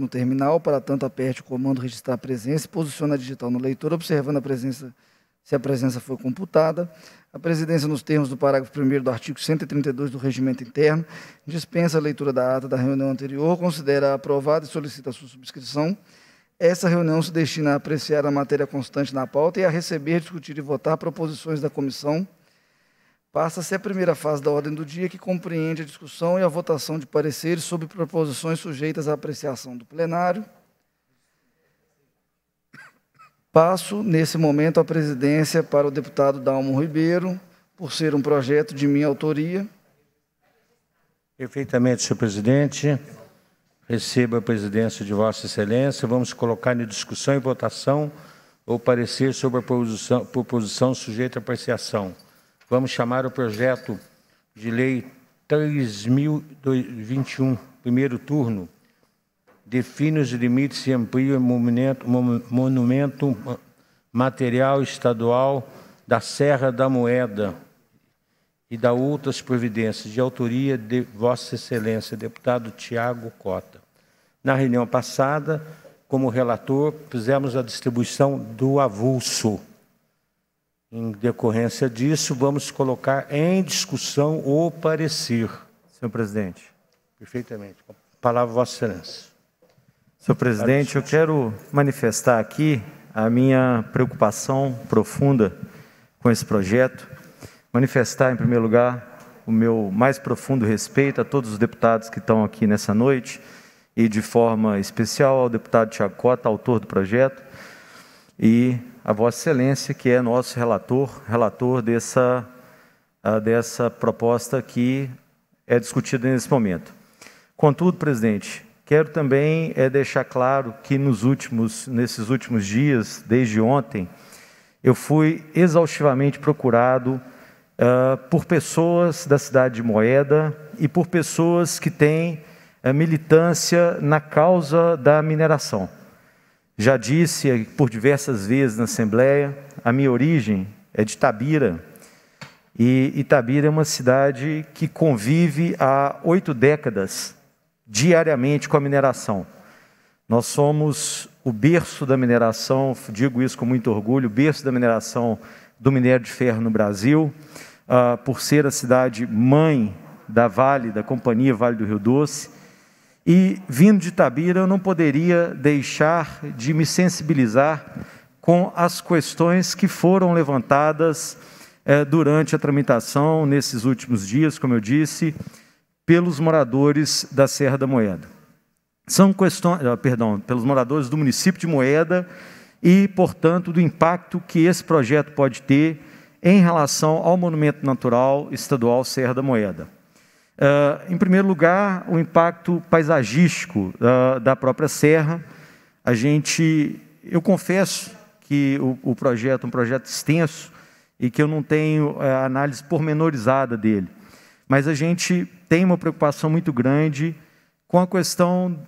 no terminal, para tanto aperte o comando registrar a presença e posiciona a digital no leitor, observando a presença, se a presença foi computada. A presidência, nos termos do parágrafo 1 do artigo 132 do Regimento Interno, dispensa a leitura da ata da reunião anterior, considera aprovada e solicita a sua subscrição. Essa reunião se destina a apreciar a matéria constante na pauta e a receber, discutir e votar proposições da comissão Passa-se a primeira fase da ordem do dia, que compreende a discussão e a votação de pareceres sobre proposições sujeitas à apreciação do plenário. Passo, nesse momento, a presidência para o deputado Dalmo Ribeiro, por ser um projeto de minha autoria. Perfeitamente, senhor presidente. Receba a presidência de Vossa Excelência. Vamos colocar em discussão e votação o parecer sobre a proposição, proposição sujeita à apreciação vamos chamar o projeto de lei 3021, primeiro turno, define os limites e amplia o monumento, monumento material estadual da Serra da Moeda e da outras providências, de autoria de Vossa Excelência, deputado Tiago Cota. Na reunião passada, como relator, fizemos a distribuição do avulso. Em decorrência disso, vamos colocar em discussão o parecer. Senhor presidente. Perfeitamente. Palavra, Vossa Excelência. Senhor presidente, eu quero manifestar aqui a minha preocupação profunda com esse projeto. Manifestar, em primeiro lugar, o meu mais profundo respeito a todos os deputados que estão aqui nessa noite e, de forma especial, ao deputado Cota, autor do projeto, e a Vossa Excelência, que é nosso relator, relator dessa, ah, dessa proposta que é discutida nesse momento. Contudo, presidente, quero também é, deixar claro que nos últimos, nesses últimos dias, desde ontem, eu fui exaustivamente procurado uh, por pessoas da cidade de Moeda e por pessoas que têm uh, militância na causa da mineração. Já disse por diversas vezes na Assembleia, a minha origem é de Tabira. E Itabira é uma cidade que convive há oito décadas diariamente com a mineração. Nós somos o berço da mineração, digo isso com muito orgulho, o berço da mineração do minério de ferro no Brasil, uh, por ser a cidade mãe da Vale, da Companhia Vale do Rio Doce, e vindo de Tabira, eu não poderia deixar de me sensibilizar com as questões que foram levantadas eh, durante a tramitação nesses últimos dias, como eu disse, pelos moradores da Serra da Moeda. São questões, ah, perdão, pelos moradores do município de Moeda e, portanto, do impacto que esse projeto pode ter em relação ao monumento natural estadual Serra da Moeda. Uh, em primeiro lugar, o impacto paisagístico uh, da própria serra. A gente, eu confesso que o, o projeto é um projeto extenso e que eu não tenho eh, análise pormenorizada dele. Mas a gente tem uma preocupação muito grande com a questão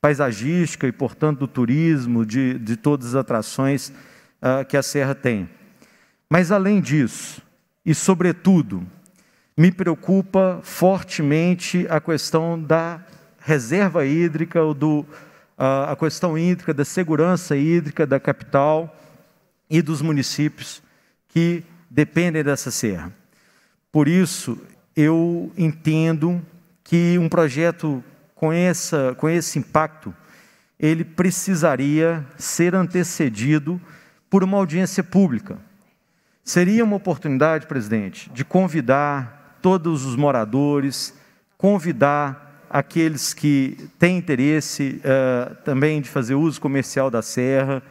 paisagística e, portanto, do turismo, de, de todas as atrações uh, que a Serra tem. Mas, além disso, e sobretudo, me preocupa fortemente a questão da reserva hídrica, ou do, a questão hídrica, da segurança hídrica da capital e dos municípios que dependem dessa serra. Por isso, eu entendo que um projeto com, essa, com esse impacto, ele precisaria ser antecedido por uma audiência pública. Seria uma oportunidade, presidente, de convidar todos os moradores, convidar aqueles que têm interesse uh, também de fazer uso comercial da serra,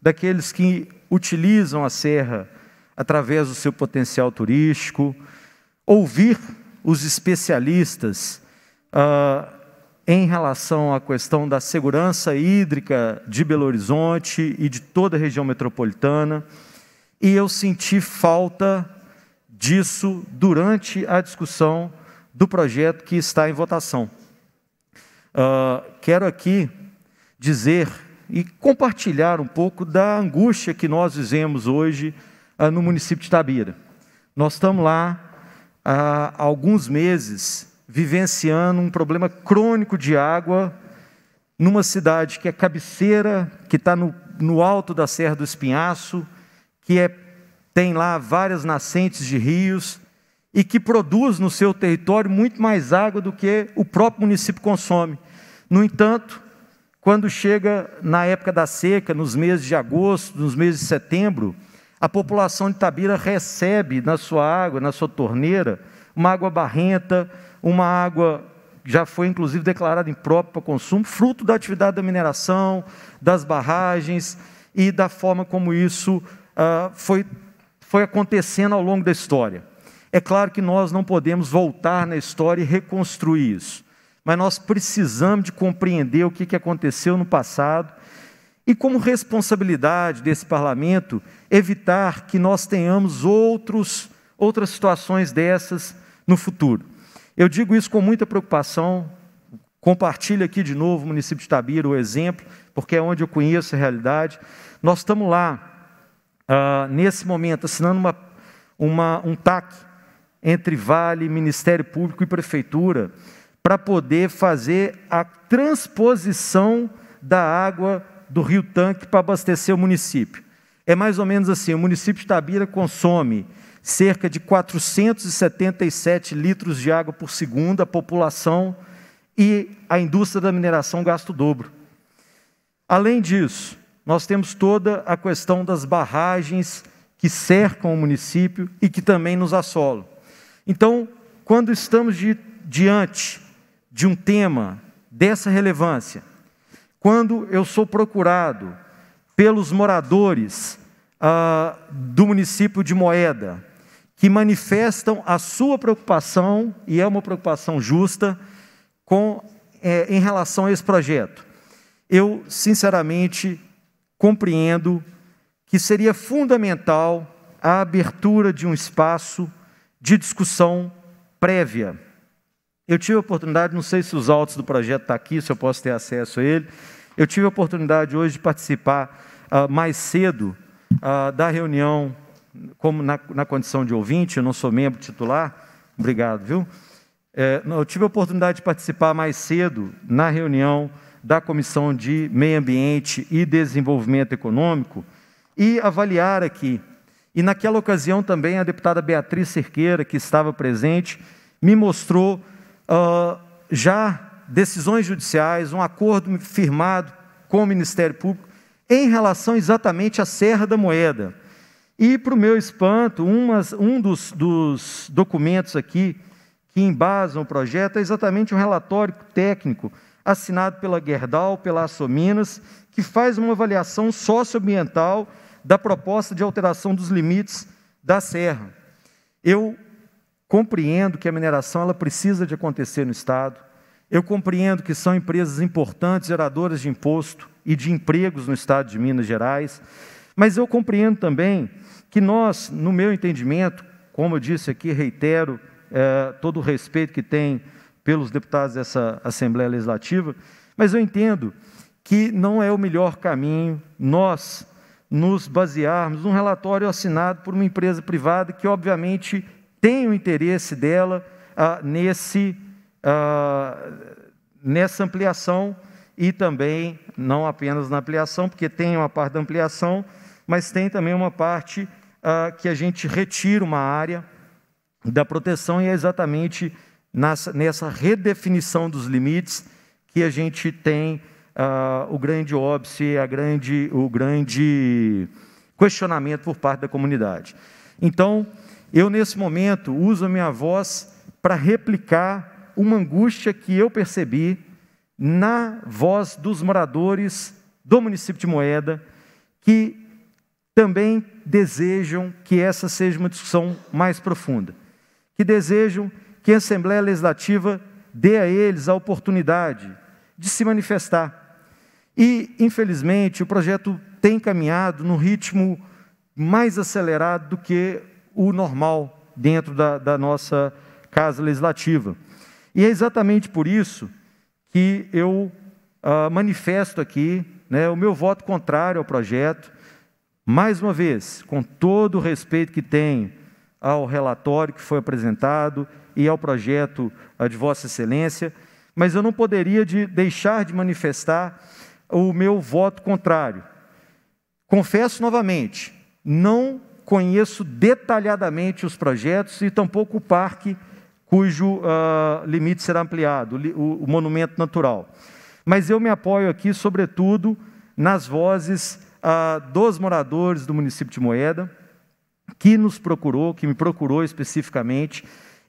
daqueles que utilizam a serra através do seu potencial turístico, ouvir os especialistas uh, em relação à questão da segurança hídrica de Belo Horizonte e de toda a região metropolitana. E eu senti falta disso durante a discussão do projeto que está em votação. Uh, quero aqui dizer e compartilhar um pouco da angústia que nós vivemos hoje uh, no município de Tabira. Nós estamos lá há alguns meses vivenciando um problema crônico de água numa cidade que é cabeceira, que está no, no alto da Serra do Espinhaço, que é tem lá várias nascentes de rios e que produz no seu território muito mais água do que o próprio município consome. No entanto, quando chega na época da seca, nos meses de agosto, nos meses de setembro, a população de Tabira recebe na sua água, na sua torneira, uma água barrenta, uma água que já foi inclusive declarada imprópria para consumo, fruto da atividade da mineração, das barragens e da forma como isso uh, foi foi acontecendo ao longo da história. É claro que nós não podemos voltar na história e reconstruir isso, mas nós precisamos de compreender o que aconteceu no passado e, como responsabilidade desse parlamento, evitar que nós tenhamos outros, outras situações dessas no futuro. Eu digo isso com muita preocupação, compartilho aqui de novo o município de Tabira o exemplo, porque é onde eu conheço a realidade. Nós estamos lá ah, nesse momento, assinando uma, uma, um TAC entre Vale, Ministério Público e Prefeitura, para poder fazer a transposição da água do rio Tanque para abastecer o município. É mais ou menos assim: o município de Tabira consome cerca de 477 litros de água por segundo, a população e a indústria da mineração gasta o dobro. Além disso, nós temos toda a questão das barragens que cercam o município e que também nos assolam. Então, quando estamos de, diante de um tema dessa relevância, quando eu sou procurado pelos moradores ah, do município de Moeda, que manifestam a sua preocupação, e é uma preocupação justa, com, é, em relação a esse projeto. Eu, sinceramente, compreendo que seria fundamental a abertura de um espaço de discussão prévia. Eu tive a oportunidade, não sei se os autos do projeto estão aqui, se eu posso ter acesso a ele, eu tive a oportunidade hoje de participar uh, mais cedo uh, da reunião, como na, na, condição de ouvinte, eu não sou membro titular, obrigado, viu? É, eu tive a oportunidade de participar mais cedo na reunião da Comissão de Meio Ambiente e Desenvolvimento Econômico e avaliar aqui. E naquela ocasião também a deputada Beatriz Cerqueira, que estava presente, me mostrou uh, já decisões judiciais, um acordo firmado com o Ministério Público em relação exatamente à Serra da Moeda. E, para o meu espanto, umas, um dos, dos documentos aqui que embasam o projeto é exatamente um relatório técnico assinado pela Gerdau, pela Assominas, que faz uma avaliação socioambiental da proposta de alteração dos limites da serra. Eu compreendo que a mineração ela precisa de acontecer no Estado, eu compreendo que são empresas importantes, geradoras de imposto e de empregos no Estado de Minas Gerais, mas eu compreendo também que nós, no meu entendimento, como eu disse aqui, reitero é, todo o respeito que tem pelos deputados dessa Assembleia Legislativa, mas eu entendo que não é o melhor caminho nós nos basearmos num relatório assinado por uma empresa privada que, obviamente, tem o interesse dela ah, nesse, ah, nessa ampliação e também, não apenas na ampliação, porque tem uma parte da ampliação, mas tem também uma parte ah, que a gente retira uma área da proteção e é exatamente nessa redefinição dos limites que a gente tem uh, o grande óbice, a grande, o grande questionamento por parte da comunidade. Então, eu nesse momento uso a minha voz para replicar uma angústia que eu percebi na voz dos moradores do município de Moeda, que também desejam que essa seja uma discussão mais profunda, que desejam que a Assembleia Legislativa dê a eles a oportunidade de se manifestar. E, infelizmente, o projeto tem caminhado num ritmo mais acelerado do que o normal dentro da, da nossa Casa Legislativa. E é exatamente por isso que eu ah, manifesto aqui né, o meu voto contrário ao projeto. Mais uma vez, com todo o respeito que tenho ao relatório que foi apresentado e ao projeto de Vossa Excelência, mas eu não poderia de deixar de manifestar o meu voto contrário. Confesso novamente, não conheço detalhadamente os projetos e tampouco o parque cujo uh, limite será ampliado, o, o, monumento natural. Mas eu me apoio aqui, sobretudo, nas vozes uh, dos moradores do município de Moeda, que nos procurou, que me procurou especificamente,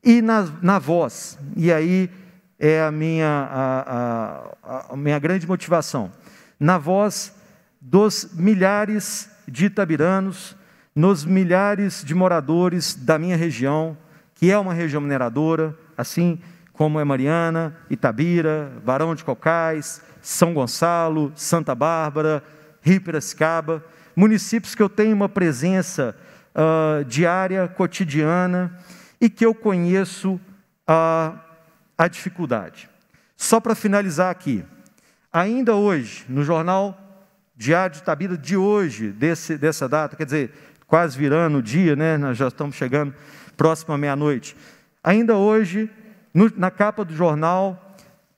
e na, na voz. E aí é a minha, a, a, a minha grande motivação. Na voz dos milhares de itabiranos, nos milhares de moradores da minha região, que é uma região mineradora, assim como é Mariana, Itabira, Barão de Cocais, São Gonçalo, Santa Bárbara, Rio Piracicaba, municípios que eu tenho uma presença uh, diária, cotidiana, e que eu conheço a, a dificuldade. Só para finalizar aqui, ainda hoje, no jornal Diário de Tabida de hoje, desse, dessa data, quer dizer, quase virando o dia, né? Nós já estamos chegando próximo à meia-noite. Ainda hoje, no, na capa do jornal,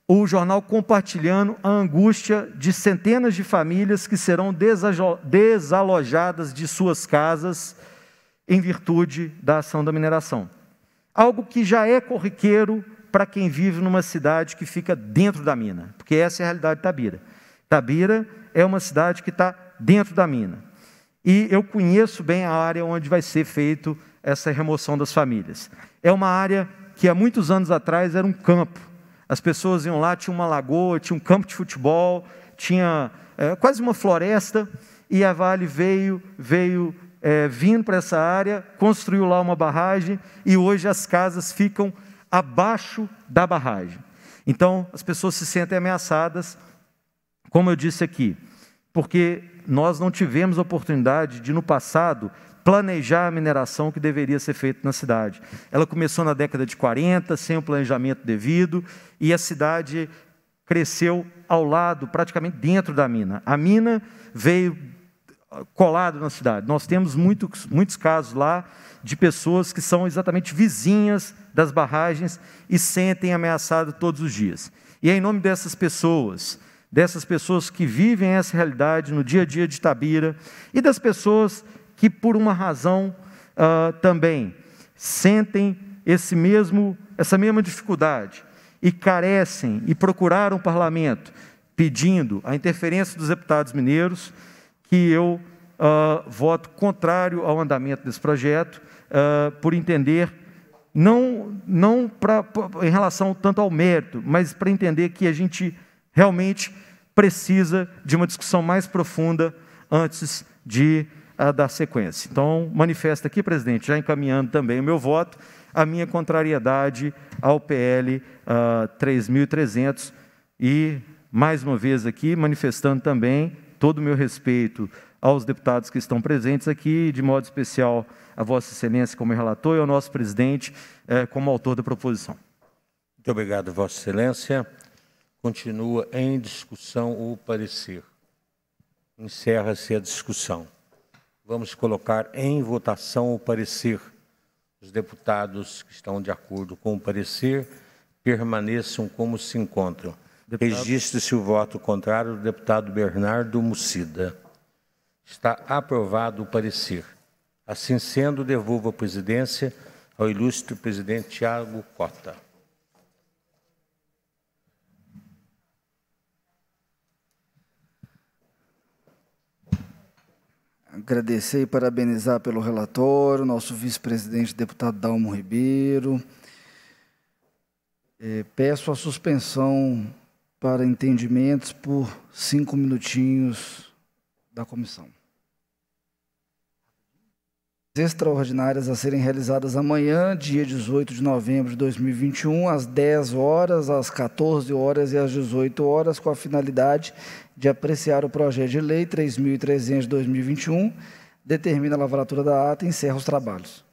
o jornal compartilhando a angústia de centenas de famílias que serão desalojadas de suas casas em virtude da ação da mineração algo que já é corriqueiro para quem vive numa cidade que fica dentro da mina, porque essa é a realidade de Tabira. Tabira é uma cidade que está dentro da mina. E eu conheço bem a área onde vai ser feito essa remoção das famílias. É uma área que há muitos anos atrás era um campo. As pessoas iam lá, tinha uma lagoa, tinha um campo de futebol, tinha é, quase uma floresta, e a Vale veio, veio é, vindo para essa área, construiu lá uma barragem e hoje as casas ficam abaixo da barragem. Então, as pessoas se sentem ameaçadas, como eu disse aqui, porque nós não tivemos a oportunidade de, no passado, planejar a mineração que deveria ser feita na cidade. Ela começou na década de 40, sem o planejamento devido, e a cidade cresceu ao lado, praticamente dentro da mina. A mina veio colado na cidade. Nós temos muitos muitos casos lá de pessoas que são exatamente vizinhas das barragens e sentem ameaçado todos os dias. E é em nome dessas pessoas, dessas pessoas que vivem essa realidade no dia a dia de Tabira e das pessoas que, por uma razão uh, também, sentem esse mesmo, essa mesma dificuldade e carecem e procuraram o parlamento pedindo a interferência dos deputados mineiros que eu uh, voto contrário ao andamento desse projeto, uh, por entender, não, não pra, em relação tanto ao mérito, mas para entender que a gente realmente precisa de uma discussão mais profunda antes de uh, dar sequência. Então, manifesto aqui, presidente, já encaminhando também o meu voto, a minha contrariedade ao PL uh, 3.300 e, mais uma vez aqui, manifestando também todo o meu respeito aos deputados que estão presentes aqui, de modo especial a Vossa Excelência como relator e ao nosso presidente eh, como autor da proposição. Muito obrigado, Vossa Excelência. Continua em discussão o parecer. Encerra-se a discussão. Vamos colocar em votação o parecer. Os deputados que estão de acordo com o parecer permaneçam como se encontram. Registre-se o voto contrário do deputado Bernardo Mucida. Está aprovado o parecer. Assim sendo, devolvo a presidência ao ilustre presidente Tiago Cota. Agradecer e parabenizar pelo relatório, nosso vice-presidente, deputado Dalmo Ribeiro. Eh, peço a suspensão para entendimentos por cinco minutinhos da comissão. Extraordinárias a serem realizadas amanhã, dia 18 de novembro de 2021, às 10 horas, às 14 horas e às 18 horas, com a finalidade de apreciar o projeto de lei 3.300 de 2021, determina a lavratura da ata e encerra os trabalhos.